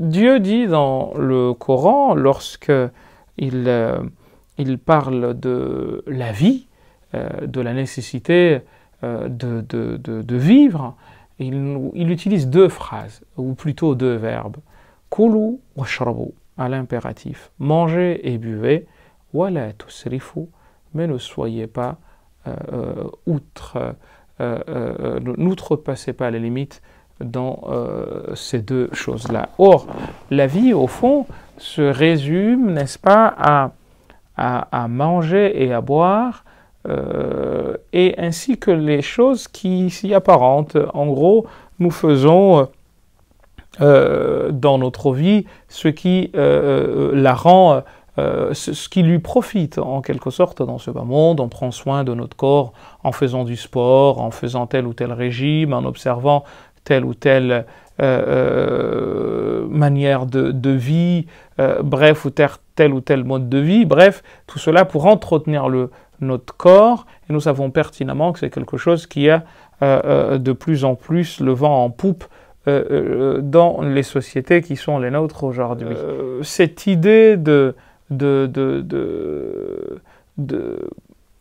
Dieu dit dans le Coran, lorsque il, euh, parle de la vie, euh, de la nécessité euh, de, vivre, il, utilise deux phrases, ou plutôt deux verbes. ou wa à l'impératif. Mangez et buvez. Wala tusrifu, mais ne soyez pas outre, n'outrepassez pas les limites dans euh, ces deux choses-là. Or, la vie, au fond, se résume, n'est-ce pas, à, à, manger et à boire, euh, et ainsi que les choses qui s'y apparentent. En gros, nous faisons euh, dans notre vie ce qui la rend... ce, ce qui lui profite en quelque sorte dans ce bas monde. On prend soin de notre corps en faisant du sport, en faisant tel ou tel régime, en observant telle ou telle euh, euh, manière de, de vie, euh, bref, ou tel ou tel mode de vie, bref, tout cela pour entretenir le, notre corps. Et nous savons pertinemment que c'est quelque chose qui a de plus en plus le vent en poupe dans les sociétés qui sont les nôtres aujourd'hui. cette idée de, de, de, de,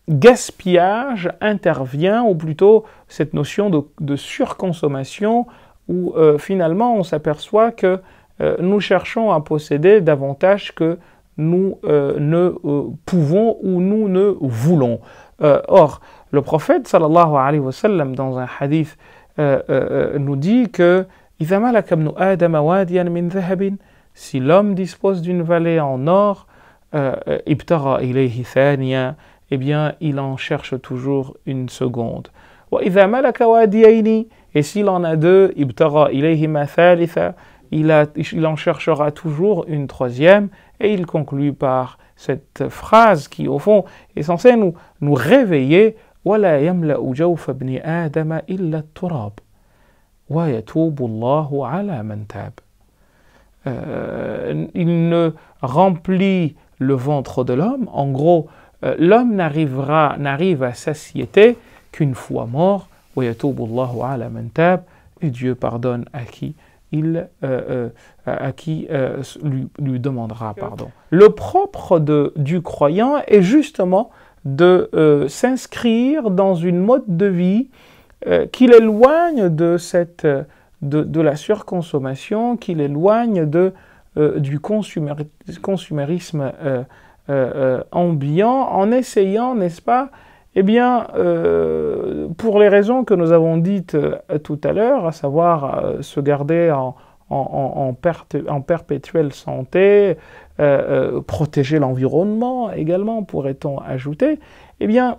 gaspillage intervient, ou plutôt cette notion de, surconsommation, où euh, finalement on s'aperçoit que euh, nous cherchons à posséder davantage que nous euh, ne pouvons ou nous ne voulons. or, le prophète sallallahu alayhi wa sallam, dans un hadith, nous dit que si l'homme dispose d'une vallée en or, eh bien, il en cherche toujours une seconde. Et s'il en a deux, il, en cherchera toujours une troisième, et il conclut par cette phrase qui, au fond, est censée nous, réveiller. Euh, il ne remplit le ventre de l'homme, en gros, euh, l'homme n'arrivera, n'arrive à satiété qu'une fois mort. Et Dieu pardonne à qui il euh, euh, à qui lui, demandera pardon. Le propre de, du croyant est justement de s'inscrire dans une mode de vie qui l'éloigne de cette de, la surconsommation, qui l'éloigne du consumérisme euh, euh, ambiant, en essayant, n'est-ce pas, eh bien, euh, pour les raisons que nous avons dites euh, tout à l'heure, à savoir se garder en, perpétuelle santé, protéger l'environnement également, pourrait-on ajouter, eh bien,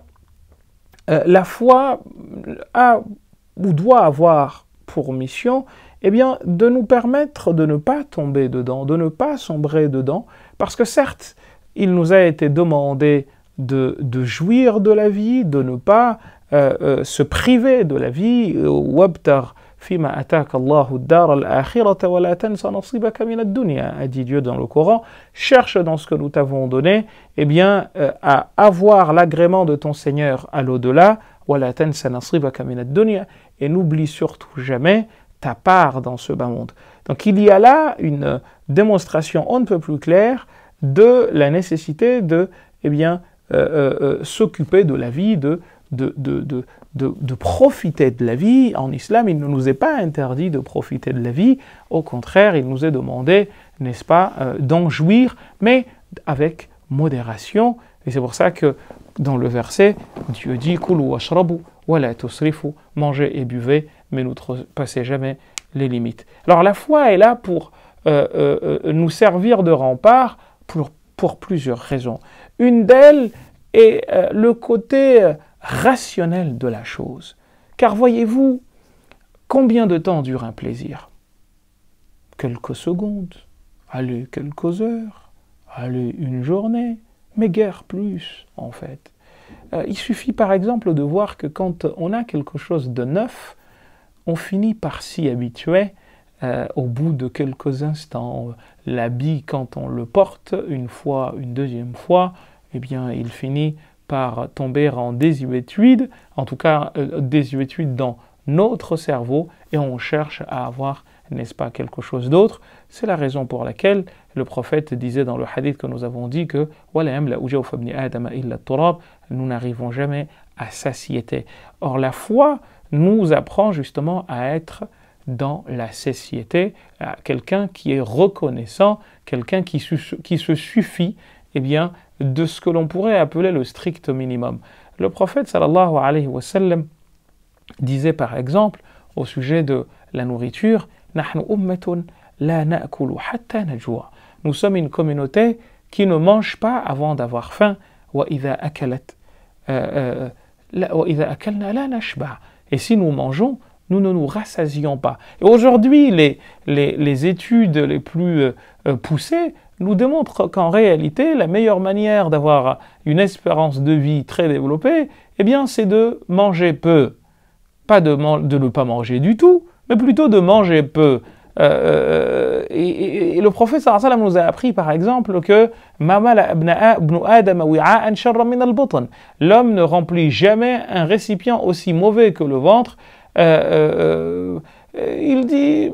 la foi a ou doit avoir pour mission, eh bien, de nous permettre de ne pas tomber dedans, de ne pas sombrer dedans, parce que certes, il nous a été demandé de, jouir de la vie, de ne pas euh, euh, se priver de la vie. Wabtar fima dar al wa a dit Dieu dans le Coran. Cherche dans ce que nous t'avons donné, eh bien, euh, à avoir l'agrément de ton Seigneur à l'au-delà, wa la et n'oublie surtout jamais ta part dans ce bas monde. Donc il y a là une démonstration on ne peut plus claire de la nécessité de eh euh, euh, euh, s'occuper de la vie, de profiter de la vie. En islam, il ne nous est pas interdit de profiter de la vie. Au contraire, il nous est demandé, n'est-ce pas, d'en jouir, mais avec modération. Et c'est pour ça que dans le verset, Dieu dit Kulu ashrabu wa mangez et buvez, mais ne passez jamais les limites. Alors la foi est là pour nous servir de rempart pour, plusieurs raisons. Une d'elles est euh, le côté euh, rationnel de la chose. Car voyez-vous, combien de temps dure un plaisir Quelques secondes, allez, quelques heures, allez, une journée, mais guère plus, en fait. Euh, il suffit par exemple de voir que quand on a quelque chose de neuf, on finit par s'y habituer euh, au bout de quelques instants, l'habit, quand on le porte une fois, une deuxième fois, eh bien, il finit par tomber en désuétude, en tout cas euh, désuétude dans notre cerveau, et on cherche à avoir, n'est-ce pas, quelque chose d'autre. C'est la raison pour laquelle le prophète disait dans le hadith que nous avons dit que nous n'arrivons jamais à satiété. Or, la foi nous apprend justement à être dans la société, quelqu'un qui est reconnaissant, quelqu'un qui, se suffit eh bien, de ce que l'on pourrait appeler le strict minimum. Le prophète sallallahu alayhi wa sallam disait par exemple au sujet de la nourriture Nous sommes une communauté qui ne mange pas avant d'avoir faim. Euh, euh, Et si nous mangeons, nous ne nous rassasions pas. Aujourd'hui, les, les, les, études les plus euh, euh, poussées nous démontrent qu'en réalité, la meilleure manière d'avoir une espérance de vie très développée, eh bien, c'est de manger peu. Pas de, de ne pas manger du tout, mais plutôt de manger peu. Euh, et, le prophète sallam nous a appris par exemple que l'homme ne remplit jamais un récipient aussi mauvais que le ventre il dit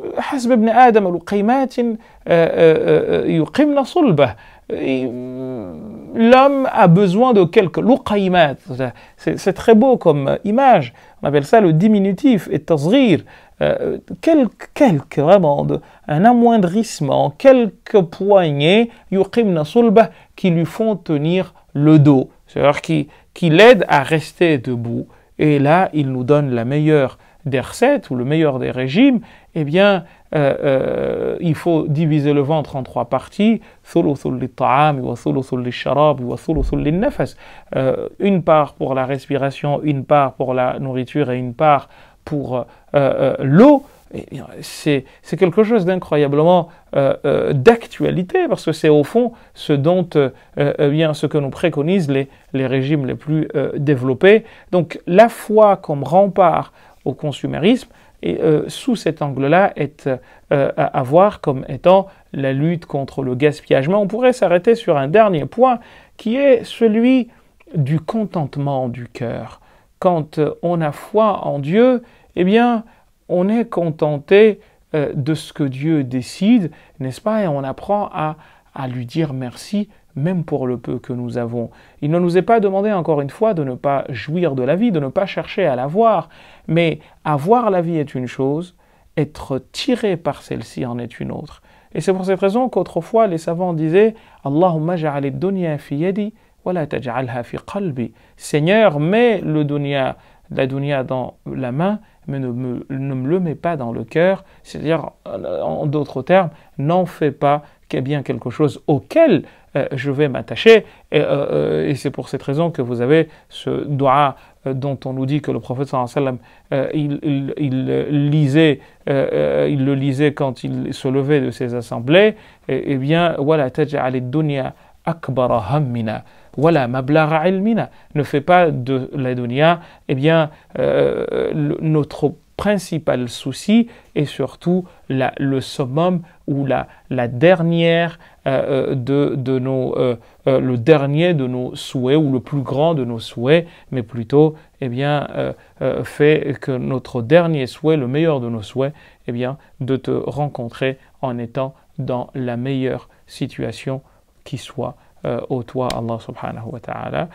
l'homme a besoin de quelques C'est très beau comme image. On appelle ça le diminutif et tazrir. Euh, quelques, quelques, vraiment, un amoindrissement, quelques poignées, qui lui font tenir le dos. C'est-à-dire qui, qui l'aide à rester debout. Et là, il nous donne la meilleure des recettes ou le meilleur des régimes, eh bien, euh, euh, il faut diviser le ventre en trois parties. Euh, une part pour la respiration, une part pour la nourriture et une part pour euh, l'eau. Eh c'est quelque chose d'incroyablement d'actualité parce que c'est au fond ce dont bien ce que nous préconisent les, les régimes les plus développés. Donc la foi comme rempart au consumérisme, et euh, sous cet angle-là est euh, à, voir comme étant la lutte contre le gaspillage. Mais on pourrait s'arrêter sur un dernier point qui est celui du contentement du cœur. Quand euh, on a foi en Dieu, eh bien, on est contenté de ce que Dieu décide, n'est-ce pas Et on apprend à lui dire merci même pour le peu que nous avons. Il ne nous est pas demandé, encore une fois, de ne pas jouir de la vie, de ne pas chercher à la voir, mais avoir la vie est une chose, être tiré par celle-ci en est une autre. Et c'est pour cette raison qu'autrefois les savants disaient Allahumma ja'alit dunya fi yadi wa la taj'alha fi qalbi. Seigneur, mets le dunya, la dunya dans la main, mais ne me, ne me le mets pas dans le cœur. C'est-à-dire, en d'autres termes, n'en fais pas qu'il y a bien quelque chose auquel euh, je vais m'attacher. Euh, euh, et, c'est pour cette raison que vous avez ce doua dont on nous dit que le prophète sallallahu euh, il, il, il, lisait, il le lisait quand il se levait de ses assemblées, et, eh bien, voilà, dunya ilmina. Ne fait pas de la dunya, eh bien, notre principal souci et surtout la, le summum ou la, la dernière euh, euh, de, de, nos, euh, le dernier de nos souhaits ou le plus grand de nos souhaits, mais plutôt eh bien, fait que notre dernier souhait, le meilleur de nos souhaits, eh bien, de te rencontrer en étant dans la meilleure situation qui soit au toi, Allah subhanahu wa ta'ala.